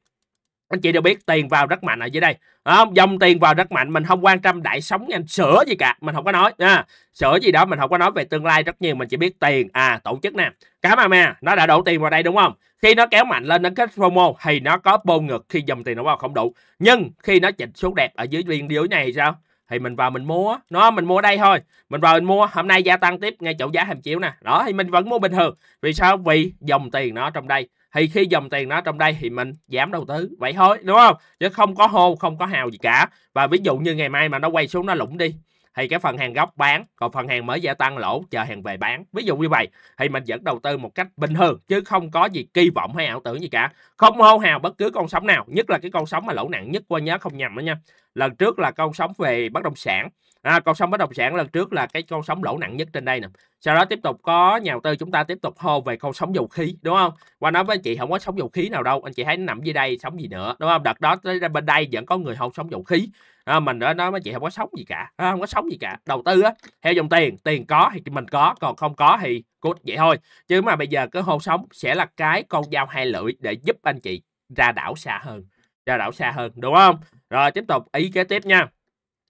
anh chị đều biết tiền vào rất mạnh ở dưới đây à, dòng tiền vào rất mạnh mình không quan tâm đại sống ngành sửa gì cả mình không có nói nha sữa gì đó mình không có nói về tương lai rất nhiều mình chỉ biết tiền à tổ chức nè cá mà mà nó đã đổ tiền vào đây đúng không khi nó kéo mạnh lên đến kết promo thì nó có bô ngực khi dòng tiền nó vào không đủ nhưng khi nó chỉnh số đẹp ở dưới viên dưới này thì sao thì mình vào mình mua nó mình mua đây thôi mình vào mình mua hôm nay gia tăng tiếp ngay chỗ giá hàng chiếu nè đó thì mình vẫn mua bình thường vì sao vì dòng tiền nó trong đây thì khi dòng tiền nó trong đây thì mình giảm đầu tư vậy thôi đúng không chứ không có hô không có hào gì cả và ví dụ như ngày mai mà nó quay xuống nó lũng đi thì cái phần hàng gốc bán còn phần hàng mới gia tăng lỗ chờ hàng về bán ví dụ như vậy thì mình vẫn đầu tư một cách bình thường chứ không có gì kỳ vọng hay ảo tưởng gì cả không hô hào bất cứ con sóng nào nhất là cái con sóng mà lỗ nặng nhất qua nhớ không nhầm đó nha lần trước là con sóng về bất động sản à, con sóng bất động sản lần trước là cái con sóng lỗ nặng nhất trên đây nè sau đó tiếp tục có nhà đầu tư chúng ta tiếp tục hô về con sóng dầu khí đúng không qua nói với anh chị không có sóng dầu khí nào đâu anh chị thấy nó nằm dưới đây sóng gì nữa đúng không đợt đó tới bên đây vẫn có người hô sóng dầu khí à, mình đã nói với anh chị không có sóng gì cả à, không có sóng gì cả đầu tư á theo dòng tiền tiền có thì mình có còn không có thì cút vậy thôi chứ mà bây giờ cứ hô sóng sẽ là cái con dao hai lưỡi để giúp anh chị ra đảo xa hơn ra đảo xa hơn đúng không rồi tiếp tục ý kế tiếp nha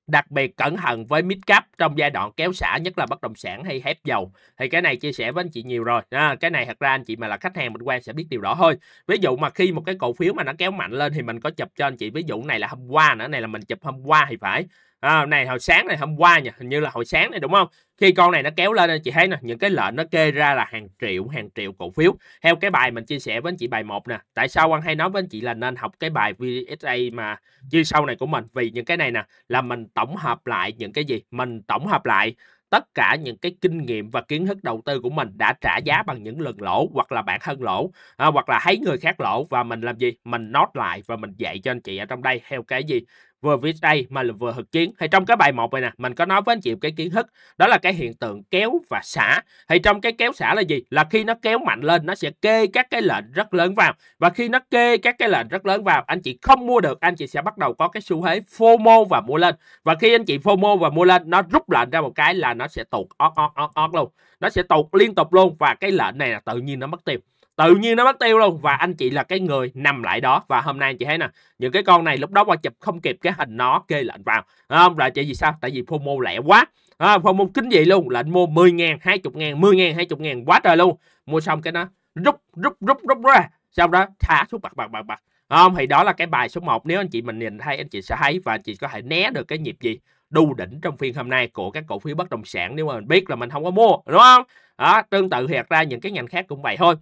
đặc biệt cẩn thận với mid cap trong giai đoạn kéo xả nhất là bất động sản hay hép dầu thì cái này chia sẻ với anh chị nhiều rồi à, cái này thật ra anh chị mà là khách hàng mình quan sẽ biết điều đó thôi ví dụ mà khi một cái cổ phiếu mà nó kéo mạnh lên thì mình có chụp cho anh chị ví dụ này là hôm qua nữa này là mình chụp hôm qua thì phải à, này hồi sáng này hôm qua nha hình như là hồi sáng này đúng không khi con này nó kéo lên chị thấy nè những cái lệnh nó kê ra là hàng triệu hàng triệu cổ phiếu theo cái bài mình chia sẻ với anh chị bài một nè tại sao anh hay nói với anh chị là nên học cái bài VSA mà chia sau này của mình vì những cái này nè là mình tổng hợp lại những cái gì mình tổng hợp lại tất cả những cái kinh nghiệm và kiến thức đầu tư của mình đã trả giá bằng những lần lỗ hoặc là bản thân lỗ à, hoặc là thấy người khác lỗ và mình làm gì mình nốt lại và mình dạy cho anh chị ở trong đây theo cái gì vừa viết đây mà là vừa thực chiến thì trong cái bài một này nè mình có nói với anh chị một cái kiến thức đó là cái hiện tượng kéo và xả thì trong cái kéo xả là gì là khi nó kéo mạnh lên nó sẽ kê các cái lệnh rất lớn vào và khi nó kê các cái lệnh rất lớn vào anh chị không mua được anh chị sẽ bắt đầu có cái xu thế FOMO và mua lên và khi anh chị FOMO và mua lên nó rút lệnh ra một cái là nó sẽ tụt ót ót ót ót luôn nó sẽ tụt liên tục luôn và cái lệnh này là tự nhiên nó mất tiền tự nhiên nó bắt tiêu luôn và anh chị là cái người nằm lại đó và hôm nay anh chị thấy nè những cái con này lúc đó qua chụp không kịp cái hình nó kê lệnh vào Đúng không là chỉ vì sao tại vì fomo lẻ quá à, fomo kính gì luôn lệnh mua 10 ngàn 20 ngàn 10 ngàn 20 ngàn quá trời luôn mua xong cái nó rút rút rút rút ra sau đó thả xuống bạc bạc bạc bạc không thì đó là cái bài số 1 nếu anh chị mình nhìn thấy anh chị sẽ thấy và anh chị có thể né được cái nhịp gì đu đỉnh trong phiên hôm nay của các cổ phiếu bất động sản nếu mà mình biết là mình không có mua đúng không đó tương tự thiệt ra những cái ngành khác cũng vậy thôi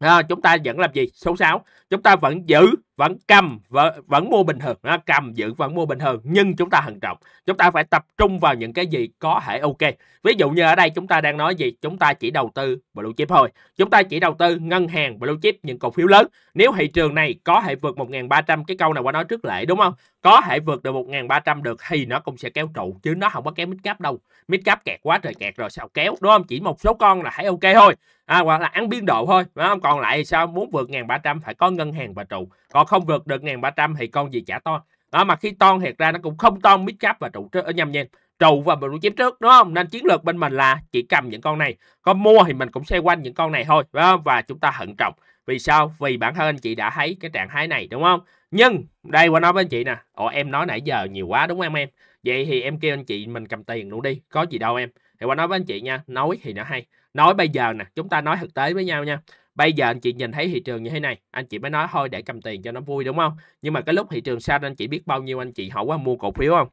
à, chúng ta vẫn làm gì số 6 chúng ta vẫn giữ vẫn cầm vẫn, vẫn mua bình thường nó cầm giữ vẫn mua bình thường nhưng chúng ta thận trọng chúng ta phải tập trung vào những cái gì có thể ok ví dụ như ở đây chúng ta đang nói gì chúng ta chỉ đầu tư blue chip thôi chúng ta chỉ đầu tư ngân hàng blue chip những cổ phiếu lớn nếu thị trường này có thể vượt 1.300 cái câu này qua nói trước lệ đúng không có thể vượt được 1.300 được thì nó cũng sẽ kéo trụ chứ nó không có kéo mít cap đâu mít cap kẹt quá trời kẹt rồi sao kéo đúng không chỉ một số con là thấy ok thôi à, hoặc là ăn biên độ thôi đúng không còn lại sao muốn vượt 1.300 phải có ngân hàng và trụ còn không vượt được 1.300 thì con gì chả to Đó, mà khi ton thiệt ra nó cũng không to mid cap và trụ trước ở ờ, nhầm nhem trụ và mình chém trước đúng không nên chiến lược bên mình là chỉ cầm những con này có mua thì mình cũng xoay quanh những con này thôi phải không? và chúng ta hận trọng vì sao vì bản thân anh chị đã thấy cái trạng thái này đúng không nhưng đây qua nói với anh chị nè ồ em nói nãy giờ nhiều quá đúng không em vậy thì em kêu anh chị mình cầm tiền luôn đi có gì đâu em thì qua nói với anh chị nha nói thì nó hay nói bây giờ nè chúng ta nói thực tế với nhau nha bây giờ anh chị nhìn thấy thị trường như thế này anh chị mới nói thôi để cầm tiền cho nó vui đúng không nhưng mà cái lúc thị trường sao anh chị biết bao nhiêu anh chị hỏi quá mua cổ phiếu không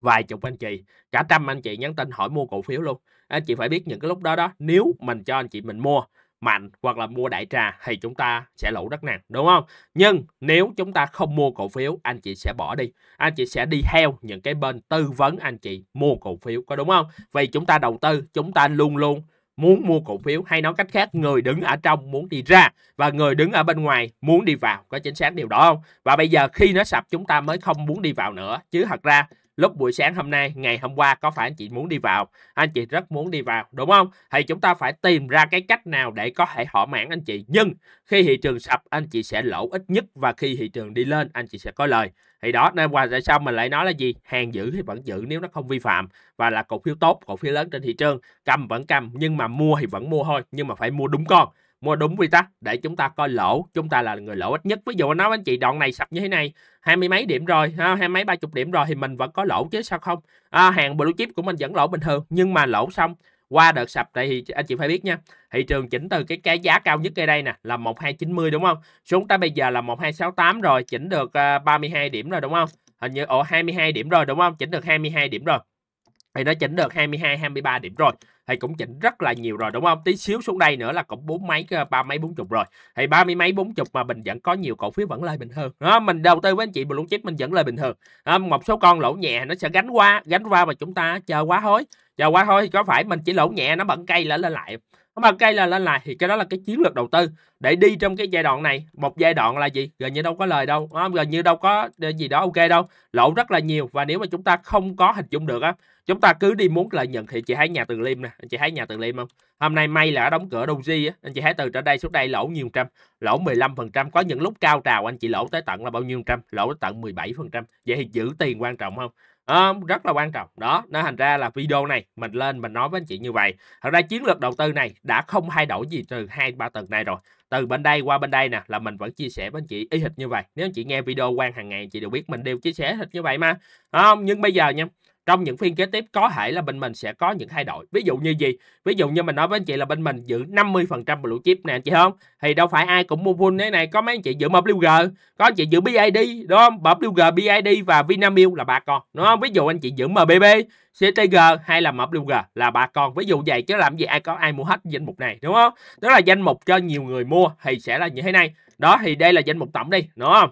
vài chục anh chị cả trăm anh chị nhắn tin hỏi mua cổ phiếu luôn anh chị phải biết những cái lúc đó đó nếu mình cho anh chị mình mua mạnh hoặc là mua đại trà thì chúng ta sẽ lỗ rất nặng đúng không nhưng nếu chúng ta không mua cổ phiếu anh chị sẽ bỏ đi anh chị sẽ đi theo những cái bên tư vấn anh chị mua cổ phiếu có đúng không vì chúng ta đầu tư chúng ta luôn luôn muốn mua cổ phiếu hay nói cách khác người đứng ở trong muốn đi ra và người đứng ở bên ngoài muốn đi vào có chính xác điều đó không và bây giờ khi nó sập chúng ta mới không muốn đi vào nữa chứ thật ra lúc buổi sáng hôm nay ngày hôm qua có phải anh chị muốn đi vào anh chị rất muốn đi vào đúng không thì chúng ta phải tìm ra cái cách nào để có thể thỏa mãn anh chị nhưng khi thị trường sập anh chị sẽ lỗ ít nhất và khi thị trường đi lên anh chị sẽ có lời thì đó nên qua tại sao mình lại nói là gì hàng giữ thì vẫn giữ nếu nó không vi phạm và là cổ phiếu tốt cổ phiếu lớn trên thị trường cầm vẫn cầm nhưng mà mua thì vẫn mua thôi nhưng mà phải mua đúng con mua đúng quy tắc để chúng ta coi lỗ chúng ta là người lỗ ít nhất ví dụ nó anh chị đoạn này sập như thế này hai mươi mấy điểm rồi ha, hai mấy ba chục điểm rồi thì mình vẫn có lỗ chứ sao không à, hàng blue chip của mình vẫn lỗ bình thường nhưng mà lỗ xong qua đợt sập này thì anh chị phải biết nha thị trường chỉnh từ cái cái giá cao nhất cây đây nè là một hai chín mươi đúng không xuống tới bây giờ là một hai sáu tám rồi chỉnh được à, ba mươi hai điểm rồi đúng không hình như ổ hai điểm rồi đúng không chỉnh được hai mươi hai điểm rồi thì nó chỉnh được 22 23 điểm rồi thì cũng chỉnh rất là nhiều rồi đúng không tí xíu xuống đây nữa là cũng bốn mấy ờ, ba mấy bốn chục rồi thì ba mươi mấy bốn chục mà mình vẫn có nhiều cổ phiếu vẫn lời bình thường đó, mình đầu tư với anh chị blue chip mình vẫn lời bình thường đó, một số con lỗ nhẹ nó sẽ gánh qua gánh qua mà chúng ta chờ quá hối chờ quá hối thì có phải mình chỉ lỗ nhẹ nó bận cây lên lên lại không bằng cây là lên lại thì cái đó là cái chiến lược đầu tư để đi trong cái giai đoạn này một giai đoạn là gì gần như đâu có lời đâu à, gần như đâu có ờ, gì đó ok đâu lỗ rất là nhiều và nếu mà chúng ta không có hình dung được á chúng ta cứ đi muốn lợi nhận thì chị thấy nhà từ liêm nè anh chị thấy nhà từ liêm không hôm nay may là đóng cửa doji á anh chị thấy từ trở đây xuống đây lỗ nhiều trăm lỗ 15 phần trăm có những lúc cao trào anh chị lỗ tới tận là bao nhiêu trăm lỗ tới tận 17 phần trăm vậy thì giữ tiền quan trọng không à, rất là quan trọng đó nó thành ra là video này mình lên mình nói với anh chị như vậy thật ra chiến lược đầu tư này đã không thay đổi gì từ hai ba tuần này rồi từ bên đây qua bên đây nè là mình vẫn chia sẻ với anh chị ý hệt như vậy nếu anh chị nghe video quan hàng ngày chị đều biết mình đều chia sẻ hệt như vậy mà không à, nhưng bây giờ nha trong những phiên kế tiếp có thể là bên mình sẽ có những thay đổi ví dụ như gì ví dụ như mình nói với anh chị là bên mình giữ 50% blue chip nè anh chị không thì đâu phải ai cũng mua full thế này có mấy anh chị giữ MWG có anh chị giữ BID đúng không MWG BID và Vinamilk là ba con đúng không ví dụ anh chị giữ MBB CTG hay là MWG là ba con ví dụ vậy chứ làm gì ai có ai mua hết danh mục này đúng không đó là danh mục cho nhiều người mua thì sẽ là như thế này đó thì đây là danh mục tổng đi đúng không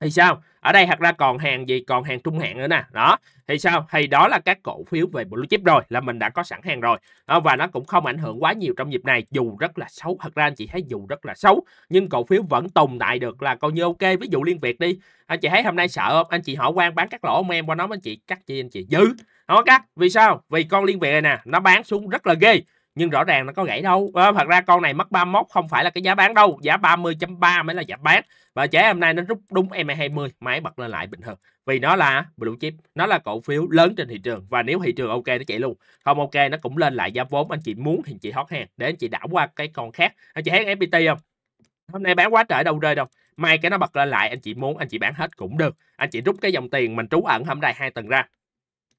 thì sao ở đây thật ra còn hàng gì còn hàng trung hạn nữa nè đó thì sao thì đó là các cổ phiếu về blue chip rồi là mình đã có sẵn hàng rồi à, và nó cũng không ảnh hưởng quá nhiều trong dịp này dù rất là xấu thật ra anh chị thấy dù rất là xấu nhưng cổ phiếu vẫn tồn tại được là coi như ok ví dụ liên việt đi anh chị thấy hôm nay sợ không anh chị hỏi quan bán các lỗ không em qua nói anh chị cắt chi anh chị giữ nó cắt vì sao vì con liên việt này nè nó bán xuống rất là ghê nhưng rõ ràng nó có gãy đâu à, thật ra con này mất 31 không phải là cái giá bán đâu giá 30.3 mới là giá bán và trẻ hôm nay nó rút đúng M20 máy bật lên lại bình thường vì nó là blue chip nó là cổ phiếu lớn trên thị trường và nếu thị trường ok nó chạy luôn không ok nó cũng lên lại giá vốn anh chị muốn thì chị hot hàng để anh chị đảo qua cái con khác anh chị thấy FPT không hôm nay bán quá trời đâu rơi đâu mai cái nó bật lên lại anh chị muốn anh chị bán hết cũng được anh chị rút cái dòng tiền mình trú ẩn hôm nay hai tuần ra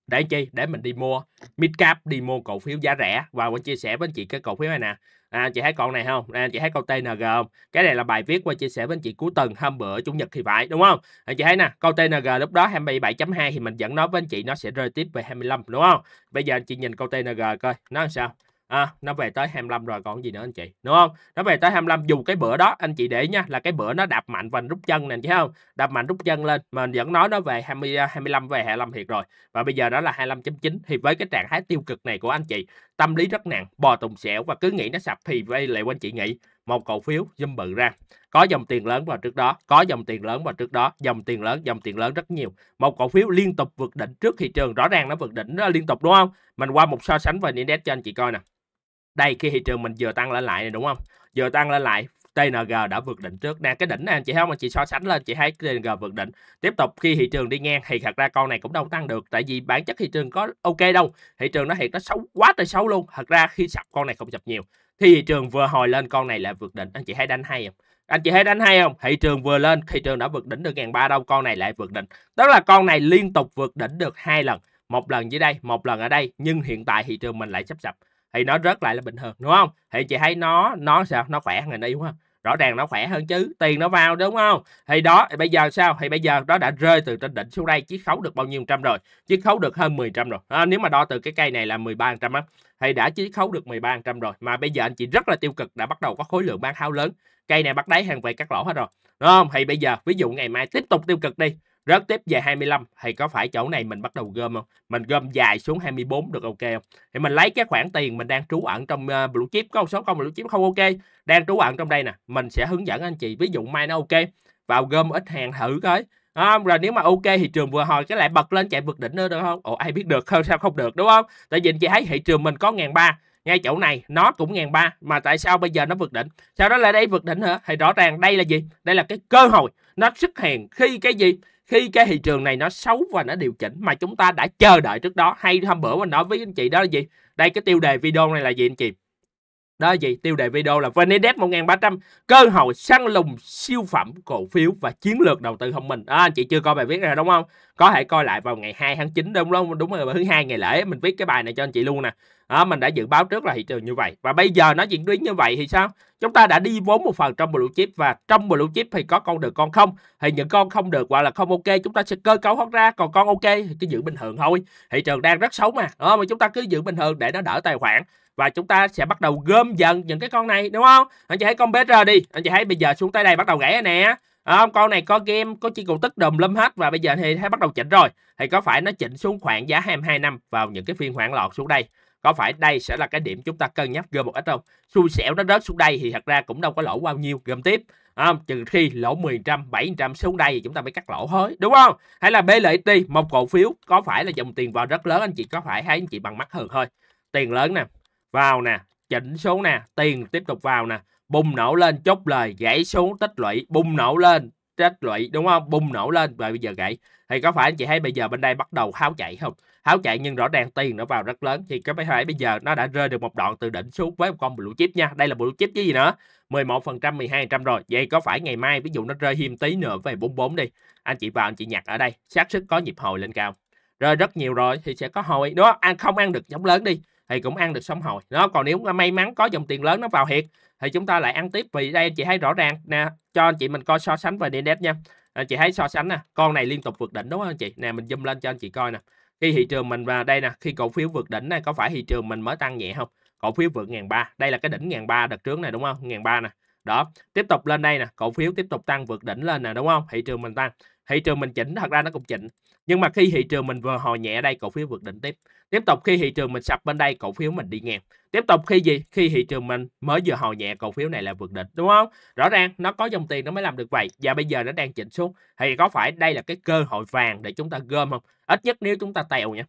để chi để mình đi mua midcap đi mua cổ phiếu giá rẻ và qua chia sẻ với anh chị cái cổ phiếu này nè à, chị thấy con này không à, chị thấy con TNG không cái này là bài viết qua chia sẻ với anh chị cuối tuần hôm bữa chủ nhật thì phải đúng không anh à, chị thấy nè con TNG lúc đó 27.2 thì mình vẫn nói với anh chị nó sẽ rơi tiếp về 25 đúng không bây giờ anh chị nhìn con TNG coi nó làm sao à, nó về tới 25 rồi còn gì nữa anh chị đúng không nó về tới 25 dù cái bữa đó anh chị để nha là cái bữa nó đạp mạnh và rút chân nè chứ không đạp mạnh rút chân lên mình vẫn nói nó về 20 25 à, về 25 thiệt rồi và bây giờ đó là 25.9 thì với cái trạng thái tiêu cực này của anh chị tâm lý rất nặng bò tùng xẻo và cứ nghĩ nó sập thì vay lại quanh chị nghĩ một cổ phiếu dùm bự ra có dòng tiền lớn vào trước đó có dòng tiền lớn vào trước đó dòng tiền lớn dòng tiền lớn rất nhiều một cổ phiếu liên tục vượt đỉnh trước thị trường rõ ràng nó vượt đỉnh nó liên tục đúng không mình qua một so sánh và index cho anh chị coi nè đây khi thị trường mình vừa tăng lên lại này đúng không vừa tăng lên lại TNG đã vượt đỉnh trước nè cái đỉnh này anh chị thấy không anh chị so sánh lên chị thấy TNG vượt đỉnh tiếp tục khi thị trường đi ngang thì thật ra con này cũng đâu tăng được tại vì bản chất thị trường có ok đâu thị trường nó hiện nó xấu quá trời xấu luôn thật ra khi sập con này không sập nhiều thì thị trường vừa hồi lên con này là vượt đỉnh anh chị thấy đánh hay không anh chị thấy đánh hay không thị trường vừa lên thị trường đã vượt đỉnh được ngàn ba đâu con này lại vượt đỉnh đó là con này liên tục vượt đỉnh được hai lần một lần dưới đây một lần ở đây nhưng hiện tại thị trường mình lại sắp sập thì nó rớt lại là bình thường đúng không thì chị thấy nó nó sao nó khỏe hơn ngành đúng không rõ ràng nó khỏe hơn chứ tiền nó vào đúng không thì đó thì bây giờ sao thì bây giờ nó đã rơi từ trên đỉnh xuống đây chiết khấu được bao nhiêu trăm rồi chiết khấu được hơn 10 trăm rồi à, nếu mà đo từ cái cây này là 13 trăm á thì đã chiết khấu được 13 trăm rồi mà bây giờ anh chị rất là tiêu cực đã bắt đầu có khối lượng bán tháo lớn cây này bắt đáy hàng về cắt lỗ hết rồi đúng không thì bây giờ ví dụ ngày mai tiếp tục tiêu cực đi Rớt tiếp về 25 thì có phải chỗ này mình bắt đầu gom không? Mình gom dài xuống 24 được ok không? Thì mình lấy cái khoản tiền mình đang trú ẩn trong uh, blue chip có một số không blue chip không ok, đang trú ẩn trong đây nè, mình sẽ hướng dẫn anh chị ví dụ mai nó ok, vào gom ít hàng thử coi. À, rồi nếu mà ok thị trường vừa hồi cái lại bật lên chạy vượt đỉnh nữa được không? Ồ ai biết được không sao không được đúng không? Tại vì anh chị thấy thị trường mình có ngàn ba ngay chỗ này nó cũng ngàn ba mà tại sao bây giờ nó vượt đỉnh sau đó lại đây vượt đỉnh hả thì rõ ràng đây là gì đây là cái cơ hội nó xuất hiện khi cái gì khi cái thị trường này nó xấu và nó điều chỉnh mà chúng ta đã chờ đợi trước đó hay hôm bữa mình nói với anh chị đó là gì đây cái tiêu đề video này là gì anh chị đó vậy tiêu đề video là VN Index 1300 cơ hội săn lùng siêu phẩm cổ phiếu và chiến lược đầu tư thông minh. À, anh chị chưa coi bài viết này đúng không? Có thể coi lại vào ngày 2 tháng 9 đúng không? Đúng rồi thứ hai ngày lễ mình viết cái bài này cho anh chị luôn nè. À, mình đã dự báo trước là thị trường như vậy và bây giờ nó diễn biến như vậy thì sao? Chúng ta đã đi vốn một phần trong blue chip và trong blue chip thì có con được con không thì những con không được hoặc là không ok chúng ta sẽ cơ cấu thoát ra còn con ok thì cứ giữ bình thường thôi thị trường đang rất xấu mà à, mà chúng ta cứ giữ bình thường để nó đỡ tài khoản và chúng ta sẽ bắt đầu gom dần những cái con này đúng không anh chị thấy con BR đi anh chị thấy bây giờ xuống tới đây bắt đầu gãy nè không con này có game có chi cũng tức đùm lum hết và bây giờ thì thấy bắt đầu chỉnh rồi thì có phải nó chỉnh xuống khoảng giá 22 năm vào những cái phiên hoảng lọt xuống đây có phải đây sẽ là cái điểm chúng ta cân nhắc gom một ít không xui xẻo nó rớt xuống đây thì thật ra cũng đâu có lỗ bao nhiêu gom tiếp à, trừ khi lỗ 10%, 7% xuống đây thì chúng ta mới cắt lỗ hới đúng không hay là BLT một cổ phiếu có phải là dòng tiền vào rất lớn anh chị có phải hay anh chị bằng mắt thường thôi tiền lớn nè vào nè chỉnh số nè tiền tiếp tục vào nè bùng nổ lên chốt lời gãy xuống tích lũy bùng nổ lên tích lũy đúng không bùng nổ lên và bây giờ gãy thì có phải anh chị thấy bây giờ bên đây bắt đầu háo chạy không háo chạy nhưng rõ ràng tiền nó vào rất lớn thì có phải bây giờ nó đã rơi được một đoạn từ đỉnh xuống với một con blue chip nha đây là blue chip chứ gì nữa 11% 12% rồi vậy có phải ngày mai ví dụ nó rơi hiêm tí nữa về 44 đi anh chị vào anh chị nhặt ở đây xác sức có nhịp hồi lên cao rơi rất nhiều rồi thì sẽ có hồi đó ăn à, không ăn được giống lớn đi thì cũng ăn được sống hồi nó còn nếu may mắn có dòng tiền lớn nó vào thiệt thì chúng ta lại ăn tiếp vì đây chị thấy rõ ràng nè cho anh chị mình coi so sánh về index nha anh à, chị thấy so sánh nè con này liên tục vượt đỉnh đúng không anh chị nè mình zoom lên cho anh chị coi nè khi thị trường mình vào đây nè khi cổ phiếu vượt đỉnh này có phải thị trường mình mới tăng nhẹ không cổ phiếu vượt ngàn ba đây là cái đỉnh ngàn ba đợt trước này đúng không ngàn ba nè đó tiếp tục lên đây nè cổ phiếu tiếp tục tăng vượt đỉnh lên nè đúng không thị trường mình tăng thị trường mình chỉnh thật ra nó cũng chỉnh nhưng mà khi thị trường mình vừa hồi nhẹ đây cổ phiếu vượt đỉnh tiếp tiếp tục khi thị trường mình sập bên đây cổ phiếu mình đi ngang tiếp tục khi gì khi thị trường mình mới vừa hồi nhẹ cổ phiếu này là vượt đỉnh đúng không rõ ràng nó có dòng tiền nó mới làm được vậy và bây giờ nó đang chỉnh xuống thì có phải đây là cái cơ hội vàng để chúng ta gom không ít nhất nếu chúng ta tèo nha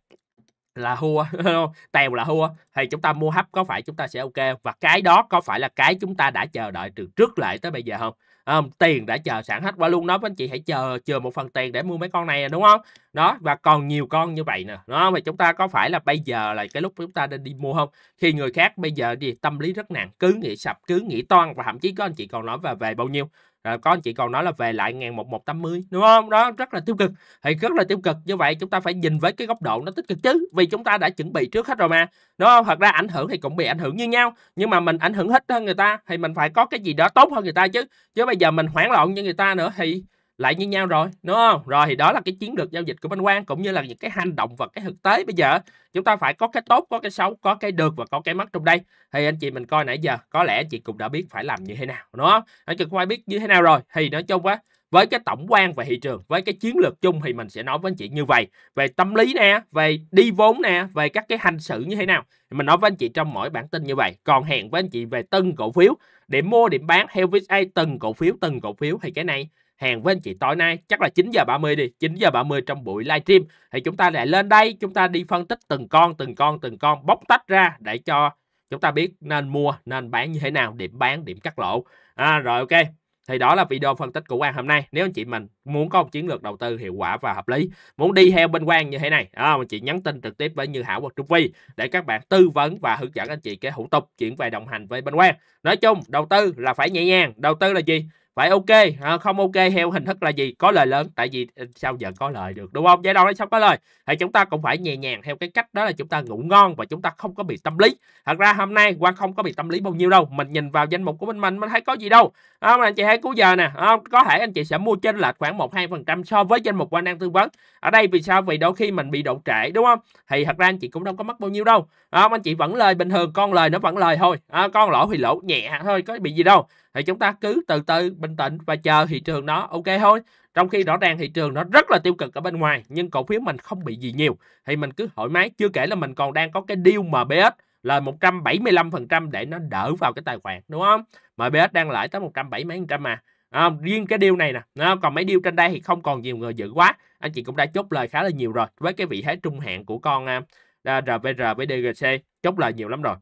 là hua tèo là hua thì chúng ta mua hấp có phải chúng ta sẽ ok và cái đó có phải là cái chúng ta đã chờ đợi từ trước lại tới bây giờ không um, tiền đã chờ sẵn hết qua luôn đó anh chị hãy chờ chờ một phần tiền để mua mấy con này đúng không đó và còn nhiều con như vậy nè đó mà chúng ta có phải là bây giờ là cái lúc chúng ta nên đi mua không khi người khác bây giờ gì tâm lý rất nặng cứ nghĩ sập cứ nghĩ toan và thậm chí có anh chị còn nói về về bao nhiêu rồi có anh chị còn nói là về lại ngàn một một tám mươi đúng không đó rất là tiêu cực thì rất là tiêu cực như vậy chúng ta phải nhìn với cái góc độ nó tích cực chứ vì chúng ta đã chuẩn bị trước hết rồi mà đúng không thật ra ảnh hưởng thì cũng bị ảnh hưởng như nhau nhưng mà mình ảnh hưởng hết hơn người ta thì mình phải có cái gì đó tốt hơn người ta chứ chứ bây giờ mình hoảng loạn như người ta nữa thì lại như nhau rồi đúng không rồi thì đó là cái chiến lược giao dịch của bên quan cũng như là những cái hành động và cái thực tế bây giờ chúng ta phải có cái tốt có cái xấu có cái được và có cái mất trong đây thì anh chị mình coi nãy giờ có lẽ anh chị cũng đã biết phải làm như thế nào đúng không anh chị cũng phải biết như thế nào rồi thì nói chung quá với cái tổng quan về thị trường với cái chiến lược chung thì mình sẽ nói với anh chị như vậy về tâm lý nè về đi vốn nè về các cái hành xử như thế nào thì mình nói với anh chị trong mỗi bản tin như vậy còn hẹn với anh chị về từng cổ phiếu điểm mua điểm bán theo VSA từng cổ phiếu từng cổ phiếu thì cái này hẹn với anh chị tối nay chắc là 9 giờ 30 đi 9 giờ 30 trong buổi live stream thì chúng ta lại lên đây chúng ta đi phân tích từng con từng con từng con bóc tách ra để cho chúng ta biết nên mua nên bán như thế nào điểm bán điểm cắt lỗ à, rồi ok thì đó là video phân tích của Quang hôm nay. Nếu anh chị mình muốn có một chiến lược đầu tư hiệu quả và hợp lý, muốn đi theo bên Quang như thế này, à, anh chị nhắn tin trực tiếp với Như Hảo hoặc Trung Vi để các bạn tư vấn và hướng dẫn anh chị cái thủ tục chuyển về đồng hành với bên Quang. Nói chung, đầu tư là phải nhẹ nhàng. Đầu tư là gì? vậy ok à, không ok theo hình thức là gì có lời lớn tại vì ờ, sao giờ có lời được đúng không giai đoạn đó sao có lời thì chúng ta cũng phải nhẹ nhàng theo cái cách đó là chúng ta ngủ ngon và chúng ta không có bị tâm lý thật ra hôm nay quan không có bị tâm lý bao nhiêu đâu mình nhìn vào danh mục của mình mình mình thấy có gì đâu không anh chị hãy cứu giờ nè không có thể anh chị sẽ mua trên lệch khoảng một hai phần trăm so với danh mục quan đang tư vấn ở đây vì sao vì đôi khi mình bị độ trễ đúng không thì thật ra anh chị cũng đâu có mất bao nhiêu đâu không anh chị vẫn lời bình thường con lời nó vẫn lời thôi à, con lỗ thì lỗ nhẹ thôi có bị gì đâu thì chúng ta cứ từ từ bình tĩnh và chờ thị trường nó ok thôi trong khi rõ ràng thị trường nó rất là tiêu cực ở bên ngoài nhưng cổ phiếu mình không bị gì nhiều thì mình cứ thoải mái chưa kể là mình còn đang có cái deal MBS lời 175% để nó đỡ vào cái tài khoản đúng không MBS đang lãi tới 170 mấy trăm mà à, riêng cái điều này nè à, còn mấy điều trên đây thì không còn nhiều người giữ quá anh chị cũng đã chốt lời khá là nhiều rồi với cái vị thế trung hạn của con à, RVR à, với DGC chốt lời nhiều lắm rồi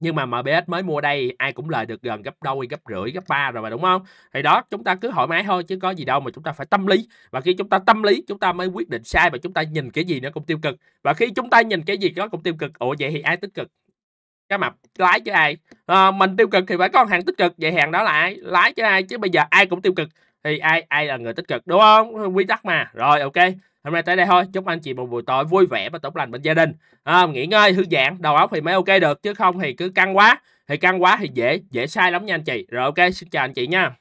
nhưng mà MBS mới mua đây ai cũng lời được gần gấp đôi gấp rưỡi gấp ba rồi mà đúng không thì đó chúng ta cứ thoải mái thôi chứ có gì đâu mà chúng ta phải tâm lý và khi chúng ta tâm lý chúng ta mới quyết định sai và chúng ta nhìn cái gì nó cũng tiêu cực và khi chúng ta nhìn cái gì nó cũng tiêu cực ủa vậy thì ai tích cực cái mập lái chứ ai à, mình tiêu cực thì phải có hàng tích cực vậy hàng đó là ai lái chứ ai chứ bây giờ ai cũng tiêu cực thì ai ai là người tích cực đúng không quy tắc mà rồi ok hôm nay tới đây thôi chúc anh chị một buổi tối vui vẻ và tốt lành bên gia đình à, nghỉ ngơi thư giãn đầu óc thì mới ok được chứ không thì cứ căng quá thì căng quá thì dễ dễ sai lắm nha anh chị rồi ok xin chào anh chị nha